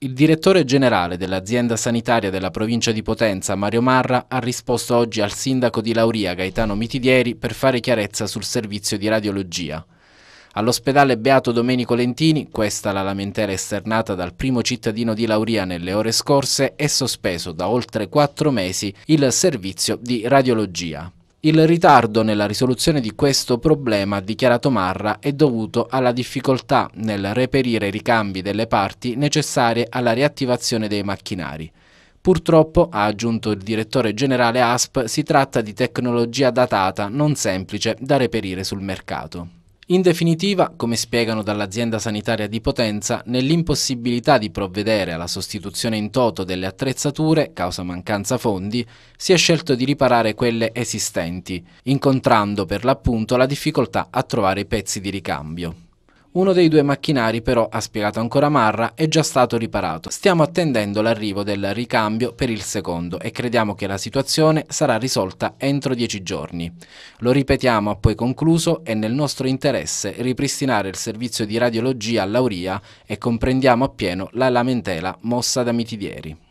Il direttore generale dell'azienda sanitaria della provincia di Potenza, Mario Marra, ha risposto oggi al sindaco di Lauria, Gaetano Mitidieri, per fare chiarezza sul servizio di radiologia. All'ospedale Beato Domenico Lentini, questa la lamentela esternata dal primo cittadino di Lauria nelle ore scorse, è sospeso da oltre quattro mesi il servizio di radiologia. Il ritardo nella risoluzione di questo problema, ha dichiarato Marra, è dovuto alla difficoltà nel reperire i ricambi delle parti necessarie alla riattivazione dei macchinari. Purtroppo, ha aggiunto il direttore generale ASP, si tratta di tecnologia datata non semplice da reperire sul mercato. In definitiva, come spiegano dall'azienda sanitaria di Potenza, nell'impossibilità di provvedere alla sostituzione in toto delle attrezzature, causa mancanza fondi, si è scelto di riparare quelle esistenti, incontrando per l'appunto la difficoltà a trovare i pezzi di ricambio. Uno dei due macchinari però, ha spiegato ancora Marra, è già stato riparato. Stiamo attendendo l'arrivo del ricambio per il secondo e crediamo che la situazione sarà risolta entro dieci giorni. Lo ripetiamo, ha poi concluso, è nel nostro interesse ripristinare il servizio di radiologia a Lauria e comprendiamo appieno la lamentela mossa da Mitidieri.